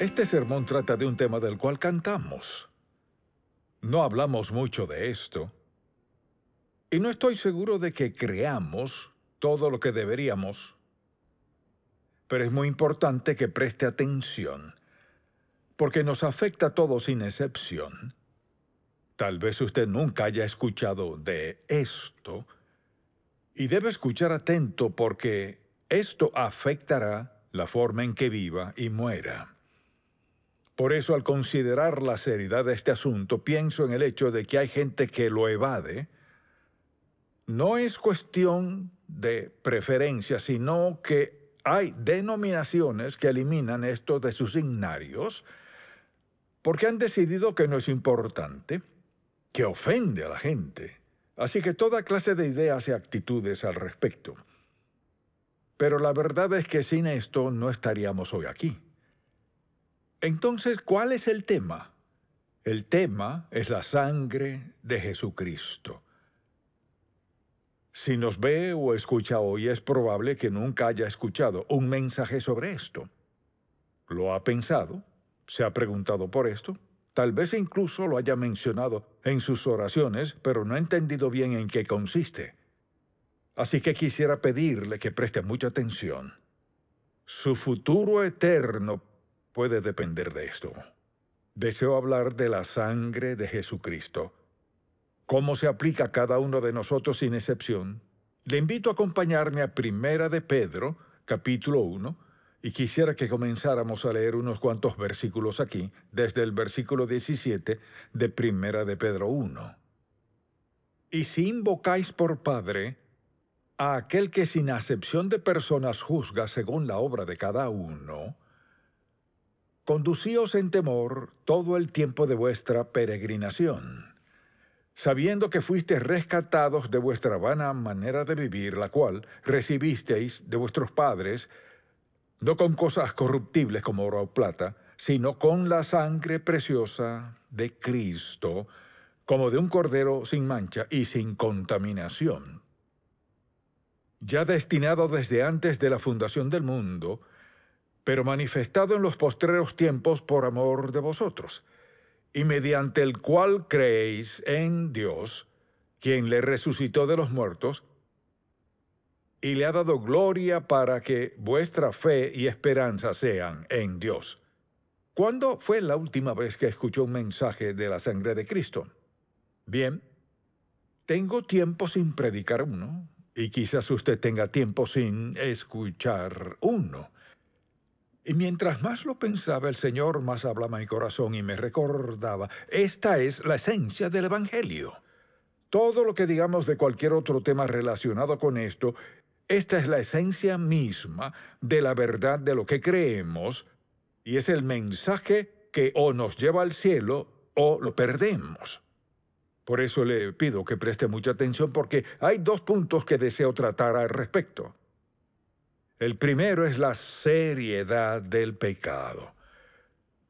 Este sermón trata de un tema del cual cantamos. No hablamos mucho de esto. Y no estoy seguro de que creamos todo lo que deberíamos. Pero es muy importante que preste atención, porque nos afecta a todos sin excepción. Tal vez usted nunca haya escuchado de esto, y debe escuchar atento porque esto afectará la forma en que viva y muera. Por eso al considerar la seriedad de este asunto, pienso en el hecho de que hay gente que lo evade. No es cuestión de preferencia, sino que hay denominaciones que eliminan esto de sus signarios porque han decidido que no es importante, que ofende a la gente. Así que toda clase de ideas y actitudes al respecto. Pero la verdad es que sin esto no estaríamos hoy aquí. Entonces, ¿cuál es el tema? El tema es la sangre de Jesucristo. Si nos ve o escucha hoy, es probable que nunca haya escuchado un mensaje sobre esto. Lo ha pensado, se ha preguntado por esto, tal vez incluso lo haya mencionado en sus oraciones, pero no ha entendido bien en qué consiste. Así que quisiera pedirle que preste mucha atención. Su futuro eterno puede depender de esto. Deseo hablar de la sangre de Jesucristo. ¿Cómo se aplica a cada uno de nosotros sin excepción? Le invito a acompañarme a Primera de Pedro, capítulo 1, y quisiera que comenzáramos a leer unos cuantos versículos aquí, desde el versículo 17 de Primera de Pedro 1. Y si invocáis por Padre a aquel que sin acepción de personas juzga según la obra de cada uno, Conducíos en temor todo el tiempo de vuestra peregrinación, sabiendo que fuisteis rescatados de vuestra vana manera de vivir, la cual recibisteis de vuestros padres, no con cosas corruptibles como oro o plata, sino con la sangre preciosa de Cristo, como de un cordero sin mancha y sin contaminación. Ya destinado desde antes de la fundación del mundo, pero manifestado en los postreros tiempos por amor de vosotros, y mediante el cual creéis en Dios, quien le resucitó de los muertos, y le ha dado gloria para que vuestra fe y esperanza sean en Dios. ¿Cuándo fue la última vez que escuchó un mensaje de la sangre de Cristo? Bien, tengo tiempo sin predicar uno, y quizás usted tenga tiempo sin escuchar uno. Y mientras más lo pensaba, el Señor más hablaba mi corazón y me recordaba, esta es la esencia del Evangelio. Todo lo que digamos de cualquier otro tema relacionado con esto, esta es la esencia misma de la verdad de lo que creemos y es el mensaje que o nos lleva al cielo o lo perdemos. Por eso le pido que preste mucha atención porque hay dos puntos que deseo tratar al respecto. El primero es la seriedad del pecado.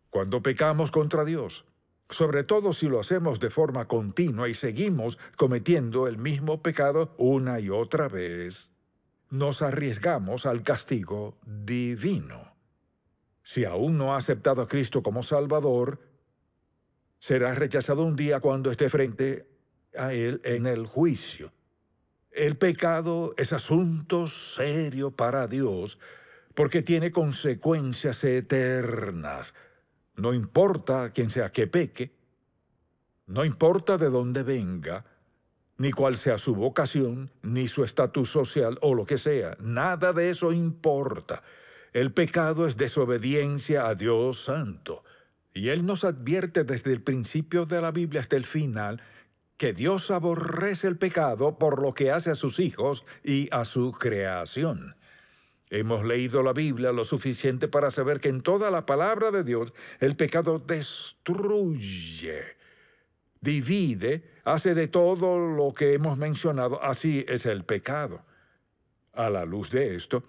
Cuando pecamos contra Dios, sobre todo si lo hacemos de forma continua y seguimos cometiendo el mismo pecado una y otra vez, nos arriesgamos al castigo divino. Si aún no ha aceptado a Cristo como Salvador, será rechazado un día cuando esté frente a Él en el juicio. El pecado es asunto serio para Dios porque tiene consecuencias eternas. No importa quién sea que peque, no importa de dónde venga, ni cuál sea su vocación, ni su estatus social o lo que sea. Nada de eso importa. El pecado es desobediencia a Dios Santo. Y Él nos advierte desde el principio de la Biblia hasta el final que Dios aborrece el pecado por lo que hace a sus hijos y a su creación. Hemos leído la Biblia lo suficiente para saber que en toda la palabra de Dios el pecado destruye, divide, hace de todo lo que hemos mencionado. Así es el pecado. A la luz de esto,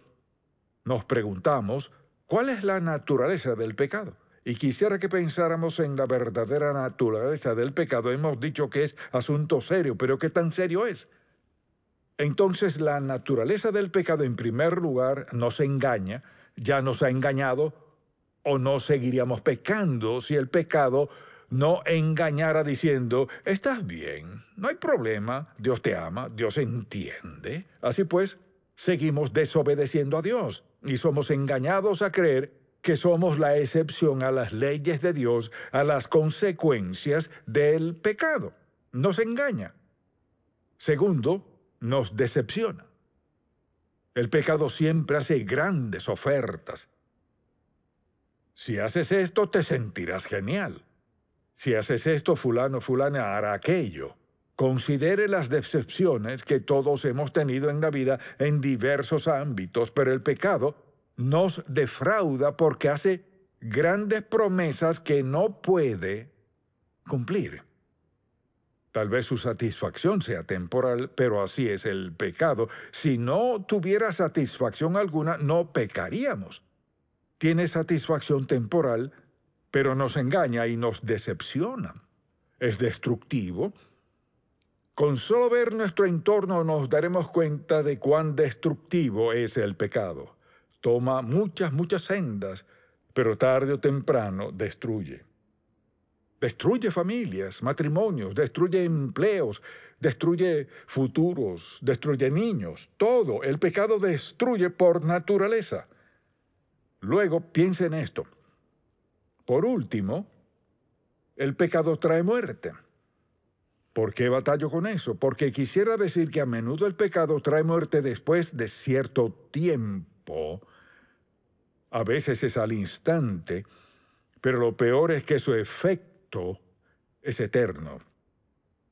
nos preguntamos, ¿cuál es la naturaleza del pecado? y quisiera que pensáramos en la verdadera naturaleza del pecado. Hemos dicho que es asunto serio, pero ¿qué tan serio es? Entonces la naturaleza del pecado en primer lugar nos engaña, ya nos ha engañado, o no seguiríamos pecando si el pecado no engañara diciendo, estás bien, no hay problema, Dios te ama, Dios entiende. Así pues, seguimos desobedeciendo a Dios y somos engañados a creer que somos la excepción a las leyes de Dios, a las consecuencias del pecado. Nos engaña. Segundo, nos decepciona. El pecado siempre hace grandes ofertas. Si haces esto, te sentirás genial. Si haces esto, fulano, fulana hará aquello. Considere las decepciones que todos hemos tenido en la vida en diversos ámbitos, pero el pecado nos defrauda porque hace grandes promesas que no puede cumplir. Tal vez su satisfacción sea temporal, pero así es el pecado. Si no tuviera satisfacción alguna, no pecaríamos. Tiene satisfacción temporal, pero nos engaña y nos decepciona. Es destructivo. Con solo ver nuestro entorno nos daremos cuenta de cuán destructivo es el pecado toma muchas, muchas sendas, pero tarde o temprano destruye. Destruye familias, matrimonios, destruye empleos, destruye futuros, destruye niños, todo. El pecado destruye por naturaleza. Luego piensa en esto. Por último, el pecado trae muerte. ¿Por qué batallo con eso? Porque quisiera decir que a menudo el pecado trae muerte después de cierto tiempo a veces es al instante, pero lo peor es que su efecto es eterno.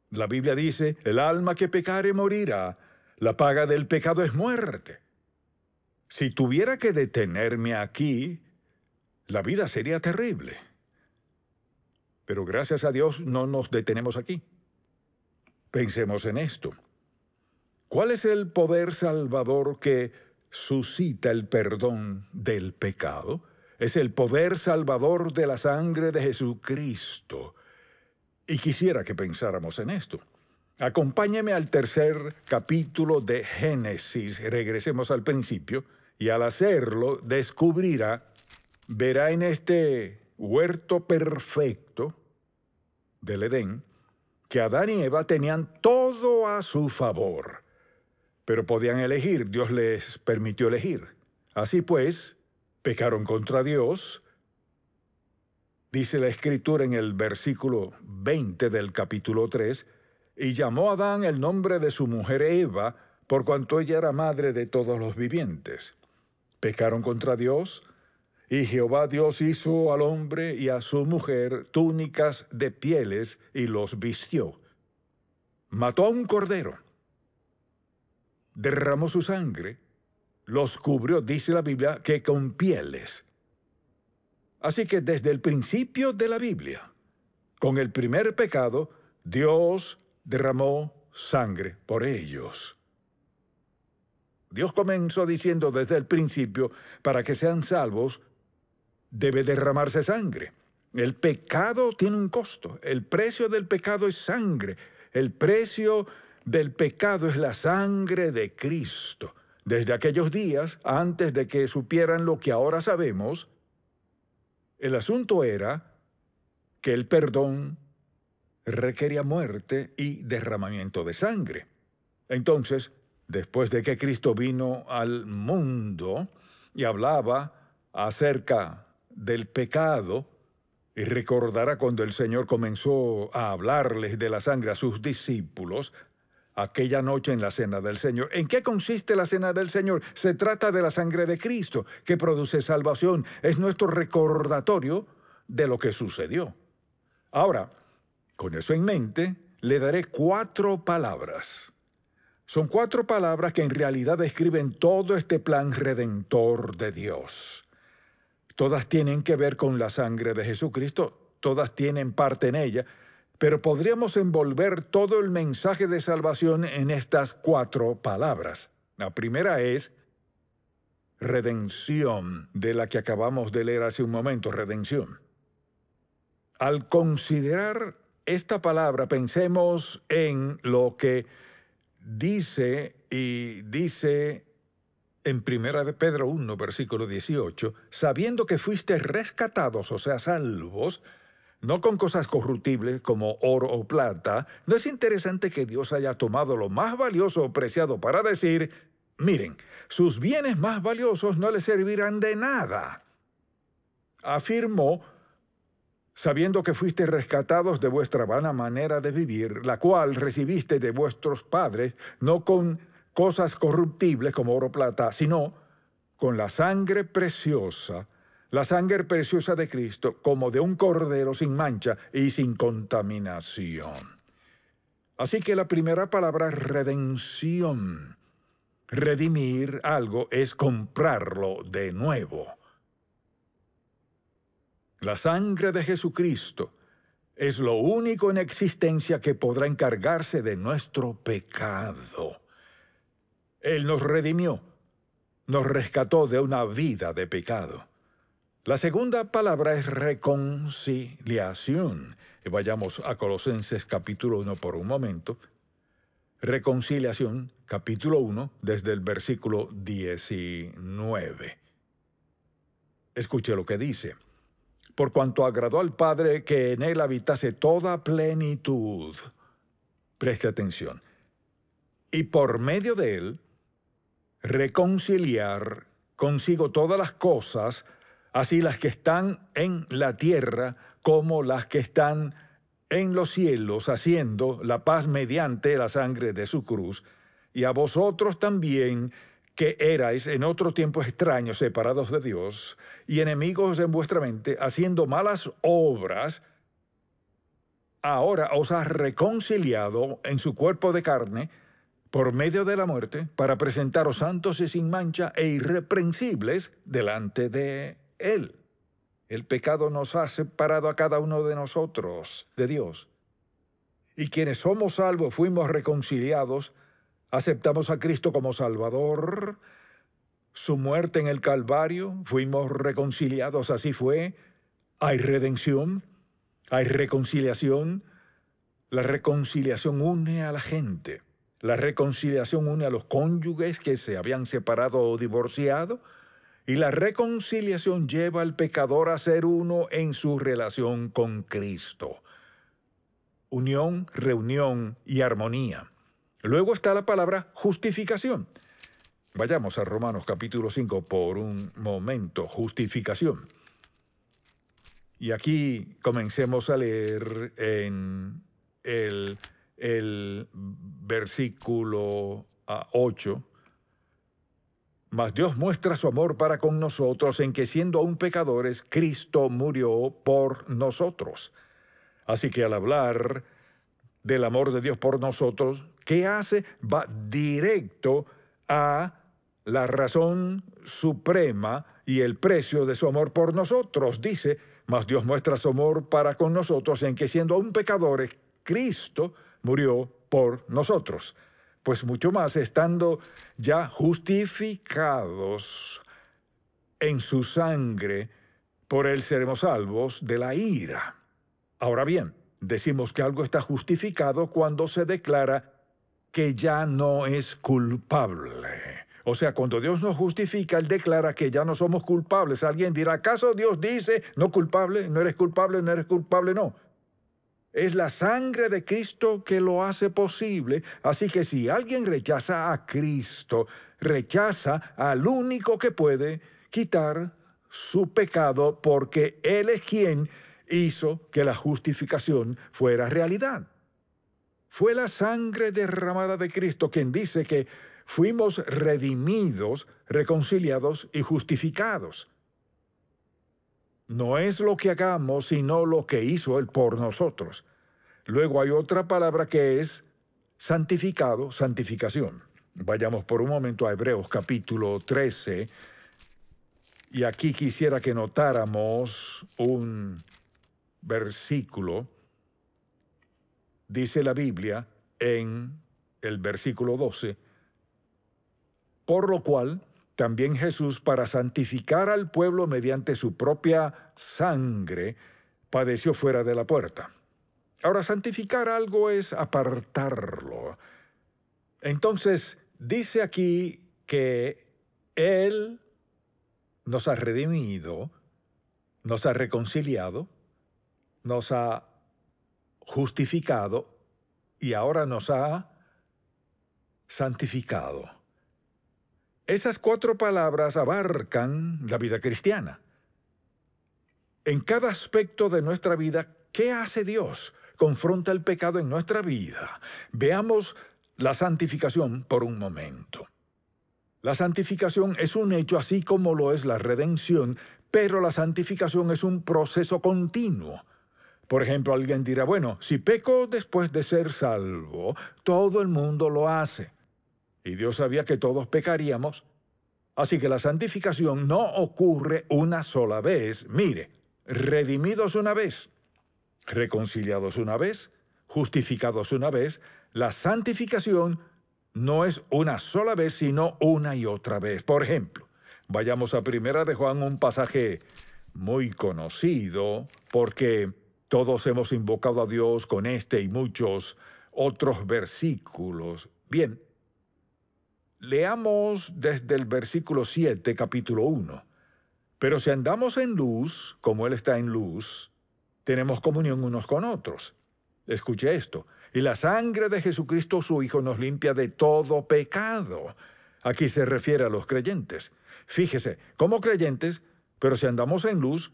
La Biblia dice, el alma que pecare morirá, la paga del pecado es muerte. Si tuviera que detenerme aquí, la vida sería terrible. Pero gracias a Dios no nos detenemos aquí. Pensemos en esto. ¿Cuál es el poder salvador que suscita el perdón del pecado, es el poder salvador de la sangre de Jesucristo. Y quisiera que pensáramos en esto. Acompáñeme al tercer capítulo de Génesis. Regresemos al principio. Y al hacerlo, descubrirá, verá en este huerto perfecto del Edén, que Adán y Eva tenían todo a su favor pero podían elegir, Dios les permitió elegir. Así pues, pecaron contra Dios, dice la escritura en el versículo 20 del capítulo 3, y llamó a Adán el nombre de su mujer Eva, por cuanto ella era madre de todos los vivientes. Pecaron contra Dios, y Jehová Dios hizo al hombre y a su mujer túnicas de pieles y los vistió. Mató a un cordero derramó su sangre, los cubrió, dice la Biblia, que con pieles. Así que desde el principio de la Biblia, con el primer pecado, Dios derramó sangre por ellos. Dios comenzó diciendo desde el principio, para que sean salvos, debe derramarse sangre. El pecado tiene un costo. El precio del pecado es sangre. El precio del pecado es la sangre de Cristo. Desde aquellos días, antes de que supieran lo que ahora sabemos, el asunto era que el perdón requería muerte y derramamiento de sangre. Entonces, después de que Cristo vino al mundo y hablaba acerca del pecado, y recordará cuando el Señor comenzó a hablarles de la sangre a sus discípulos, aquella noche en la Cena del Señor. ¿En qué consiste la Cena del Señor? Se trata de la sangre de Cristo que produce salvación. Es nuestro recordatorio de lo que sucedió. Ahora, con eso en mente, le daré cuatro palabras. Son cuatro palabras que en realidad describen todo este plan redentor de Dios. Todas tienen que ver con la sangre de Jesucristo, todas tienen parte en ella, pero podríamos envolver todo el mensaje de salvación en estas cuatro palabras. La primera es redención, de la que acabamos de leer hace un momento, redención. Al considerar esta palabra, pensemos en lo que dice y dice en Primera de Pedro 1, versículo 18, sabiendo que fuiste rescatados, o sea, salvos, no con cosas corruptibles como oro o plata, ¿no es interesante que Dios haya tomado lo más valioso o preciado para decir, miren, sus bienes más valiosos no les servirán de nada? Afirmó, sabiendo que fuiste rescatados de vuestra vana manera de vivir, la cual recibiste de vuestros padres, no con cosas corruptibles como oro o plata, sino con la sangre preciosa, la sangre preciosa de Cristo como de un cordero sin mancha y sin contaminación. Así que la primera palabra redención. Redimir algo es comprarlo de nuevo. La sangre de Jesucristo es lo único en existencia que podrá encargarse de nuestro pecado. Él nos redimió, nos rescató de una vida de pecado. La segunda palabra es reconciliación. Eh, vayamos a Colosenses capítulo 1 por un momento. Reconciliación, capítulo 1, desde el versículo 19. Escuche lo que dice. Por cuanto agradó al Padre que en él habitase toda plenitud. Preste atención. Y por medio de él, reconciliar consigo todas las cosas, así las que están en la tierra como las que están en los cielos, haciendo la paz mediante la sangre de su cruz, y a vosotros también que erais en otro tiempo extraños, separados de Dios, y enemigos en vuestra mente, haciendo malas obras, ahora os has reconciliado en su cuerpo de carne por medio de la muerte, para presentaros santos y sin mancha e irreprensibles delante de él. El pecado nos ha separado a cada uno de nosotros de Dios. Y quienes somos salvos, fuimos reconciliados, aceptamos a Cristo como Salvador, su muerte en el Calvario, fuimos reconciliados, así fue. Hay redención, hay reconciliación. La reconciliación une a la gente. La reconciliación une a los cónyuges que se habían separado o divorciado y la reconciliación lleva al pecador a ser uno en su relación con Cristo. Unión, reunión y armonía. Luego está la palabra justificación. Vayamos a Romanos capítulo 5 por un momento. Justificación. Y aquí comencemos a leer en el, el versículo 8 mas Dios muestra su amor para con nosotros en que siendo aún pecadores, Cristo murió por nosotros. Así que al hablar del amor de Dios por nosotros, ¿qué hace? Va directo a la razón suprema y el precio de su amor por nosotros. Dice, mas Dios muestra su amor para con nosotros en que siendo aún pecadores, Cristo murió por nosotros pues mucho más estando ya justificados en su sangre, por él seremos salvos de la ira. Ahora bien, decimos que algo está justificado cuando se declara que ya no es culpable. O sea, cuando Dios nos justifica, Él declara que ya no somos culpables. Alguien dirá, ¿acaso Dios dice, no culpable, no eres culpable, no eres culpable? No. Es la sangre de Cristo que lo hace posible. Así que si alguien rechaza a Cristo, rechaza al único que puede quitar su pecado porque Él es quien hizo que la justificación fuera realidad. Fue la sangre derramada de Cristo quien dice que fuimos redimidos, reconciliados y justificados. No es lo que hagamos, sino lo que hizo Él por nosotros. Luego hay otra palabra que es santificado, santificación. Vayamos por un momento a Hebreos capítulo 13. Y aquí quisiera que notáramos un versículo. Dice la Biblia en el versículo 12, por lo cual también Jesús, para santificar al pueblo mediante su propia sangre, padeció fuera de la puerta. Ahora, santificar algo es apartarlo. Entonces, dice aquí que Él nos ha redimido, nos ha reconciliado, nos ha justificado y ahora nos ha santificado. Esas cuatro palabras abarcan la vida cristiana. En cada aspecto de nuestra vida, ¿qué hace Dios? Confronta el pecado en nuestra vida. Veamos la santificación por un momento. La santificación es un hecho así como lo es la redención, pero la santificación es un proceso continuo. Por ejemplo, alguien dirá, bueno, si peco después de ser salvo, todo el mundo lo hace y Dios sabía que todos pecaríamos, así que la santificación no ocurre una sola vez. Mire, redimidos una vez, reconciliados una vez, justificados una vez, la santificación no es una sola vez, sino una y otra vez. Por ejemplo, vayamos a Primera de Juan, un pasaje muy conocido, porque todos hemos invocado a Dios con este y muchos otros versículos. Bien, Leamos desde el versículo 7, capítulo 1. Pero si andamos en luz, como Él está en luz, tenemos comunión unos con otros. Escuche esto. Y la sangre de Jesucristo su Hijo nos limpia de todo pecado. Aquí se refiere a los creyentes. Fíjese, como creyentes, pero si andamos en luz,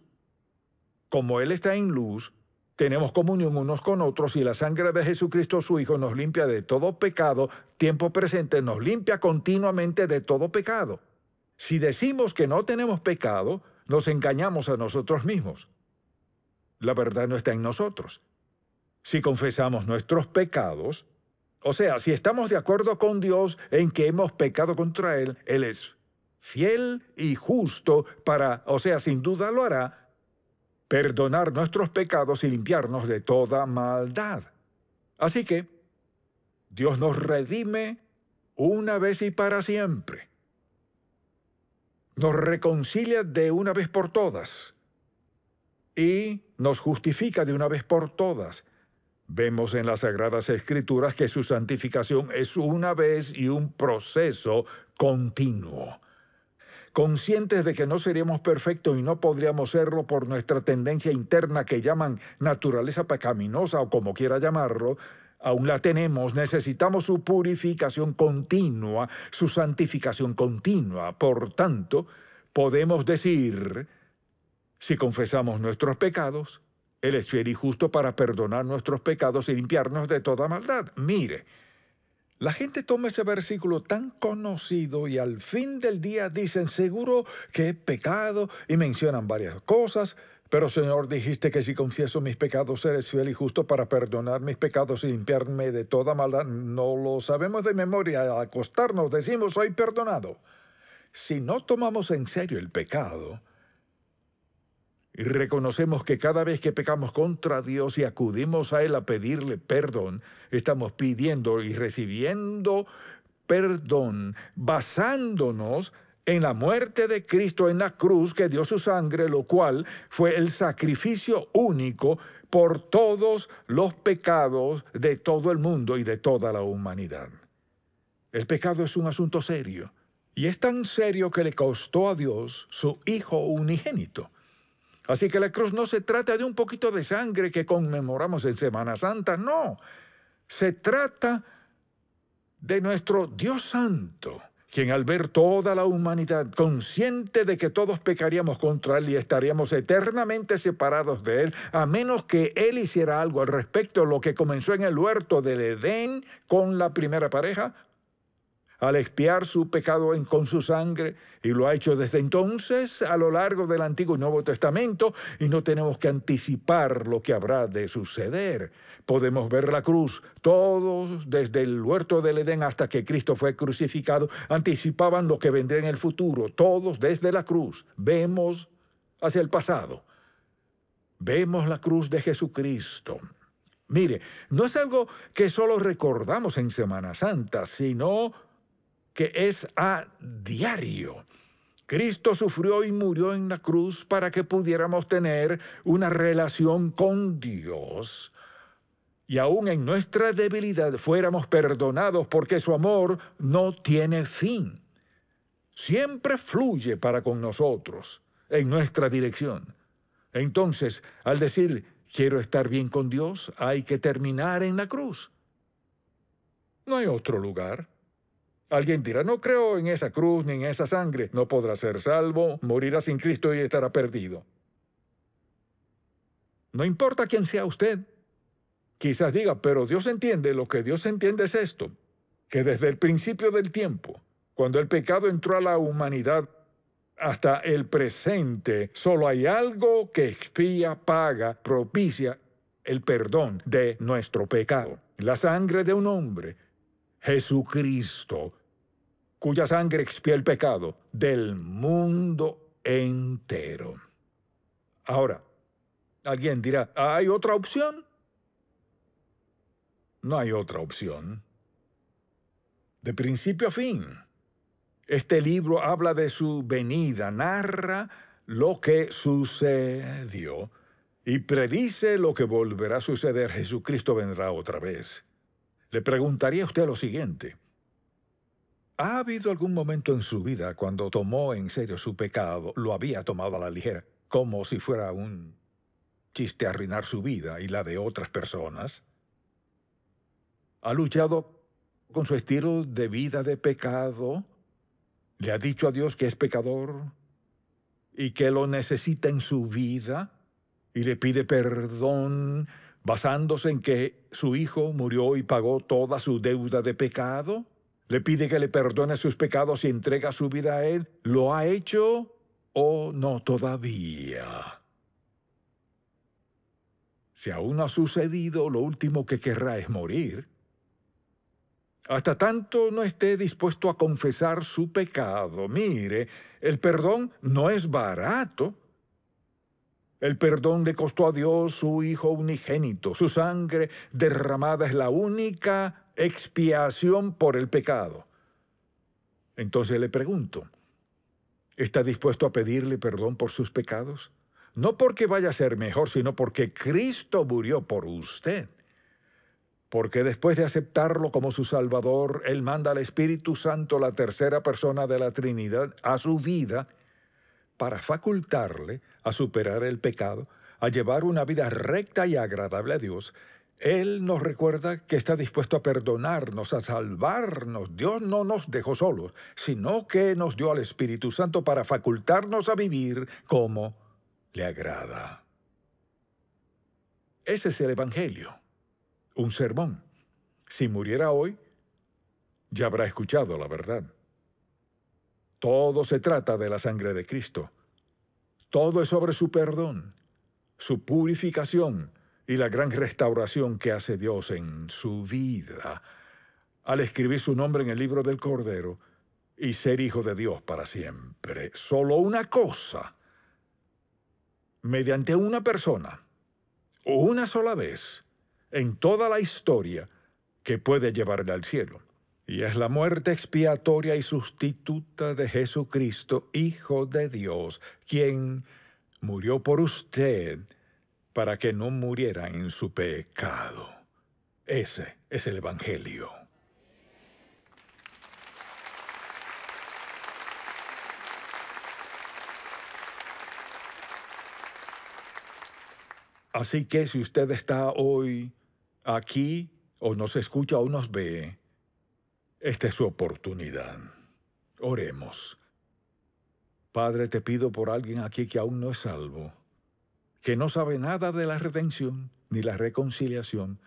como Él está en luz, tenemos comunión unos con otros y la sangre de Jesucristo su Hijo nos limpia de todo pecado, tiempo presente, nos limpia continuamente de todo pecado. Si decimos que no tenemos pecado, nos engañamos a nosotros mismos. La verdad no está en nosotros. Si confesamos nuestros pecados, o sea, si estamos de acuerdo con Dios en que hemos pecado contra Él, Él es fiel y justo para, o sea, sin duda lo hará, perdonar nuestros pecados y limpiarnos de toda maldad. Así que Dios nos redime una vez y para siempre. Nos reconcilia de una vez por todas y nos justifica de una vez por todas. Vemos en las Sagradas Escrituras que su santificación es una vez y un proceso continuo conscientes de que no seríamos perfectos y no podríamos serlo por nuestra tendencia interna que llaman naturaleza pecaminosa o como quiera llamarlo, aún la tenemos, necesitamos su purificación continua, su santificación continua. Por tanto, podemos decir, si confesamos nuestros pecados, Él es fiel y justo para perdonar nuestros pecados y limpiarnos de toda maldad. Mire, la gente toma ese versículo tan conocido y al fin del día dicen, seguro que he pecado y mencionan varias cosas, pero Señor, dijiste que si confieso mis pecados eres fiel y justo para perdonar mis pecados y limpiarme de toda maldad. No lo sabemos de memoria. Al acostarnos decimos, soy perdonado. Si no tomamos en serio el pecado, y reconocemos que cada vez que pecamos contra Dios y acudimos a Él a pedirle perdón, estamos pidiendo y recibiendo perdón basándonos en la muerte de Cristo en la cruz que dio su sangre, lo cual fue el sacrificio único por todos los pecados de todo el mundo y de toda la humanidad. El pecado es un asunto serio, y es tan serio que le costó a Dios su Hijo unigénito. Así que la cruz no se trata de un poquito de sangre que conmemoramos en Semana Santa, no. Se trata de nuestro Dios Santo, quien al ver toda la humanidad consciente de que todos pecaríamos contra Él y estaríamos eternamente separados de Él, a menos que Él hiciera algo al respecto, lo que comenzó en el huerto del Edén con la primera pareja, al expiar su pecado con su sangre, y lo ha hecho desde entonces a lo largo del Antiguo y Nuevo Testamento, y no tenemos que anticipar lo que habrá de suceder. Podemos ver la cruz. Todos, desde el huerto del Edén hasta que Cristo fue crucificado, anticipaban lo que vendría en el futuro. Todos desde la cruz. Vemos hacia el pasado. Vemos la cruz de Jesucristo. Mire, no es algo que solo recordamos en Semana Santa, sino que es a diario. Cristo sufrió y murió en la cruz para que pudiéramos tener una relación con Dios y aún en nuestra debilidad fuéramos perdonados porque su amor no tiene fin. Siempre fluye para con nosotros, en nuestra dirección. Entonces, al decir, quiero estar bien con Dios, hay que terminar en la cruz. No hay otro lugar. Alguien dirá, no creo en esa cruz ni en esa sangre, no podrá ser salvo, morirá sin Cristo y estará perdido. No importa quién sea usted. Quizás diga, pero Dios entiende, lo que Dios entiende es esto, que desde el principio del tiempo, cuando el pecado entró a la humanidad, hasta el presente, solo hay algo que expía, paga, propicia el perdón de nuestro pecado. La sangre de un hombre, Jesucristo, cuya sangre expía el pecado del mundo entero. Ahora, alguien dirá, ¿hay otra opción? No hay otra opción. De principio a fin, este libro habla de su venida, narra lo que sucedió y predice lo que volverá a suceder. Jesucristo vendrá otra vez. Le preguntaría a usted lo siguiente. ¿Ha habido algún momento en su vida cuando tomó en serio su pecado, lo había tomado a la ligera, como si fuera un chiste arruinar su vida y la de otras personas? ¿Ha luchado con su estilo de vida de pecado? ¿Le ha dicho a Dios que es pecador y que lo necesita en su vida? ¿Y le pide perdón basándose en que su hijo murió y pagó toda su deuda de pecado? le pide que le perdone sus pecados y entrega su vida a Él, ¿lo ha hecho o no todavía? Si aún no ha sucedido, lo último que querrá es morir. Hasta tanto no esté dispuesto a confesar su pecado. Mire, el perdón no es barato. El perdón le costó a Dios su Hijo unigénito. Su sangre derramada es la única expiación por el pecado. Entonces le pregunto, ¿está dispuesto a pedirle perdón por sus pecados? No porque vaya a ser mejor, sino porque Cristo murió por usted. Porque después de aceptarlo como su Salvador, Él manda al Espíritu Santo, la tercera persona de la Trinidad, a su vida para facultarle a superar el pecado, a llevar una vida recta y agradable a Dios, Él nos recuerda que está dispuesto a perdonarnos, a salvarnos. Dios no nos dejó solos, sino que nos dio al Espíritu Santo para facultarnos a vivir como le agrada. Ese es el Evangelio, un sermón. Si muriera hoy, ya habrá escuchado la verdad. Todo se trata de la sangre de Cristo. Todo es sobre su perdón, su purificación y la gran restauración que hace Dios en su vida al escribir su nombre en el libro del Cordero y ser hijo de Dios para siempre. Solo una cosa, mediante una persona, una sola vez, en toda la historia, que puede llevarle al cielo y es la muerte expiatoria y sustituta de Jesucristo, Hijo de Dios, quien murió por usted para que no muriera en su pecado. Ese es el Evangelio. Así que si usted está hoy aquí o nos escucha o nos ve, esta es su oportunidad. Oremos. Padre, te pido por alguien aquí que aún no es salvo, que no sabe nada de la redención ni la reconciliación,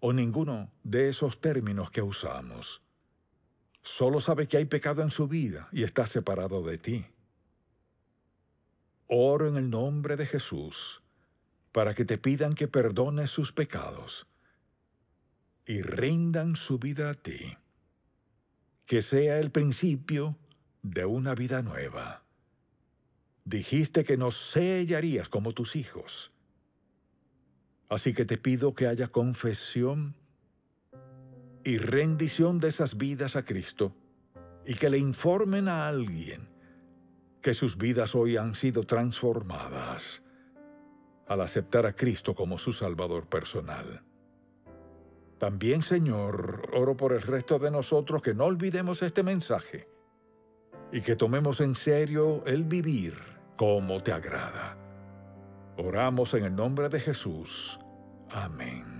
o ninguno de esos términos que usamos. Solo sabe que hay pecado en su vida y está separado de ti. Oro en el nombre de Jesús para que te pidan que perdones sus pecados y rindan su vida a ti que sea el principio de una vida nueva. Dijiste que nos sellarías como tus hijos. Así que te pido que haya confesión y rendición de esas vidas a Cristo y que le informen a alguien que sus vidas hoy han sido transformadas al aceptar a Cristo como su Salvador personal. También, Señor, oro por el resto de nosotros que no olvidemos este mensaje y que tomemos en serio el vivir como te agrada. Oramos en el nombre de Jesús. Amén.